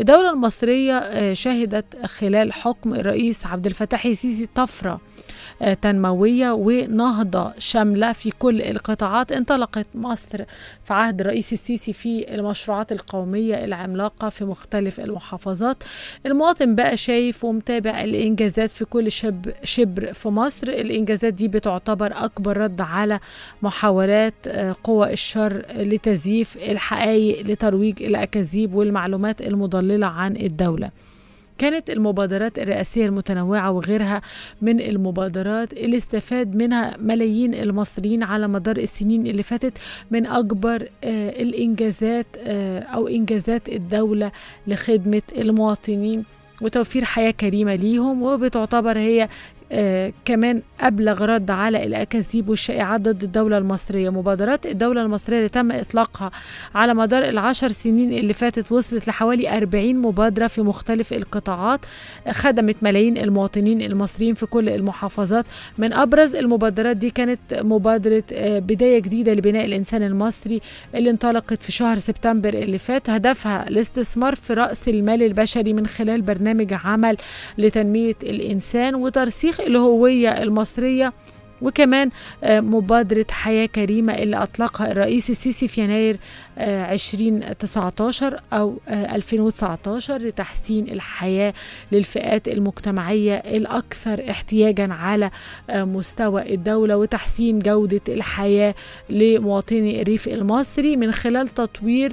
الدولة المصرية آه، شهدت خلال حكم الرئيس عبد الفتاح السيسي طفرة آه، تنموية ونهضة شاملة في كل القطاعات انطلقت مصر في عهد الرئيس السيسي في المشروعات القومية العملاقة في مختلف المحافظات المواطن بقى شايف ومتابع الإنجازات في كل شب شبر في مصر الإنجازات دي بتعتبر أكبر رد على محاولات آه، قوى الشر لتزييف الحقائق لترويج الأكاذيب والمعلومات المضللة متضللة عن الدولة كانت المبادرات الرئاسية المتنوعة وغيرها من المبادرات اللي استفاد منها ملايين المصريين على مدار السنين اللي فاتت من أكبر آه، الإنجازات آه، أو إنجازات الدولة لخدمة المواطنين وتوفير حياة كريمة ليهم وبتعتبر هي آه، كمان أبلغ رد على الأكاذيب والشائعات ضد الدولة المصرية مبادرات الدولة المصرية اللي تم إطلاقها على مدار العشر سنين اللي فاتت وصلت لحوالي 40 مبادرة في مختلف القطاعات خدمت ملايين المواطنين المصريين في كل المحافظات من أبرز المبادرات دي كانت مبادرة آه، بداية جديدة لبناء الإنسان المصري اللي انطلقت في شهر سبتمبر اللي فات هدفها الاستثمار في رأس المال البشري من خلال برنامج عمل لتنمية الإنسان وترسيخ الهوية المصرية وكمان آه، مبادرة حياة كريمة اللي أطلقها الرئيس السيسي في يناير 2019 آه، أو 2019 آه، لتحسين الحياة للفئات المجتمعية الأكثر احتياجا على مستوى الدولة وتحسين جودة الحياة لمواطني الريف المصري من خلال تطوير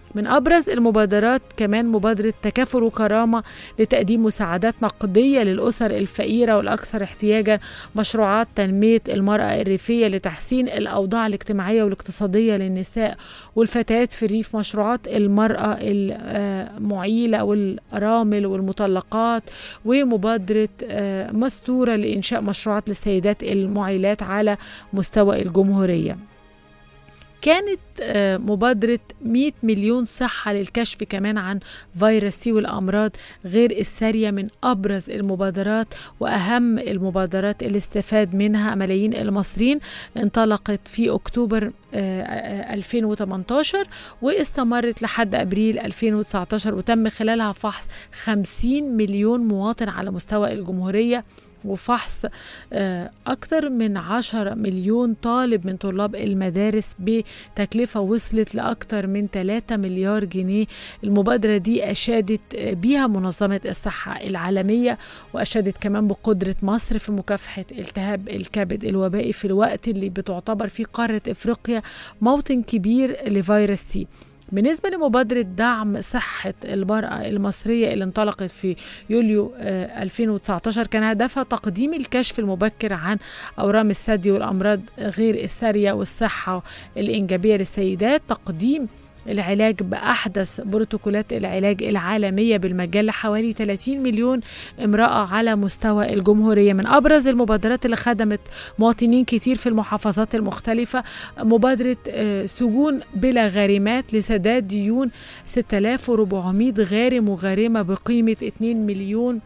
من أبرز المبادرات كمان مبادرة تكافل وكرامة لتقديم مساعدات نقدية للأسر الفقيرة والأكثر احتياجا مشروعات تنمية المرأة الريفية لتحسين الأوضاع الاجتماعية والاقتصادية للنساء والفتيات في الريف مشروعات المرأة المعيلة والأرامل والمطلقات ومبادرة آه، مستورة لإنشاء مشروعات للسيدات المعيلات على مستوى الجمهورية كانت آه، مبادرة 100 مليون صحة للكشف كمان عن فيروس سي والأمراض غير السارية من أبرز المبادرات وأهم المبادرات اللي استفاد منها ملايين المصريين انطلقت في أكتوبر 2018 آه، آه، واستمرت لحد أبريل 2019 وتم خلالها فحص 50 مليون مواطن على مستوى الجمهورية وفحص آه، أكثر من 10 مليون طالب من طلاب المدارس بتكلفة وصلت لأكثر من 3 مليار جنيه المبادرة دي أشادت بيها منظمة الصحة العالمية وأشادت كمان بقدرة مصر في مكافحة التهاب الكبد الوبائي في الوقت اللي بتعتبر فيه قارة إفريقيا موطن كبير لفيروس سي بالنسبة لمبادرة دعم صحة المرأة المصرية اللي انطلقت في يوليو 2019 آه، كان هدفها تقديم الكشف المبكر عن أورام الثدي والأمراض غير السارية والصحة الإنجابية للسيدات تقديم العلاج بأحدث بروتوكولات العلاج العالمية بالمجال حوالي 30 مليون امرأة على مستوى الجمهورية من أبرز المبادرات اللي خدمت مواطنين كتير في المحافظات المختلفة مبادرة آه، سجون بلا غارمات لسداد ديون 6400 غارم وغارمة بقيمة 2 مليون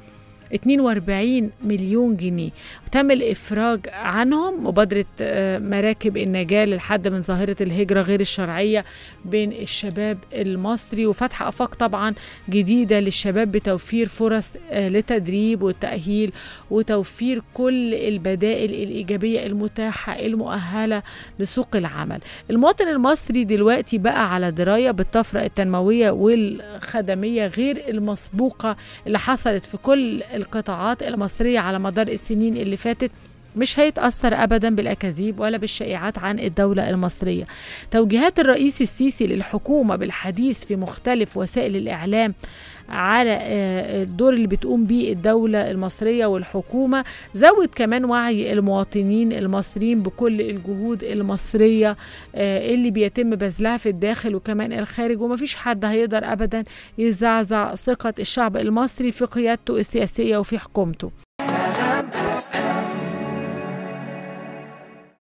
42 مليون جنيه تم الإفراج عنهم مبادرة آه، مراكب النجاة للحد من ظاهرة الهجرة غير الشرعية بين الشباب المصري وفتح آفاق طبعا جديدة للشباب بتوفير فرص آه، لتدريب والتأهيل وتوفير كل البدائل الإيجابية المتاحة المؤهلة لسوق العمل المواطن المصري دلوقتي بقى على دراية بالطفرة التنموية والخدمية غير المسبوقة اللي حصلت في كل القطاعات المصرية على مدار السنين اللي فاتت مش هيتأثر أبدا بالأكاذيب ولا بالشائعات عن الدولة المصرية توجيهات الرئيس السيسي للحكومة بالحديث في مختلف وسائل الإعلام على آه، الدور اللي بتقوم بيه الدولة المصرية والحكومة زود كمان وعي المواطنين المصريين بكل الجهود المصرية آه، اللي بيتم بذلها في الداخل وكمان الخارج ومفيش حد هيقدر أبدا يزعزع ثقة الشعب المصري في قيادته السياسية وفي حكومته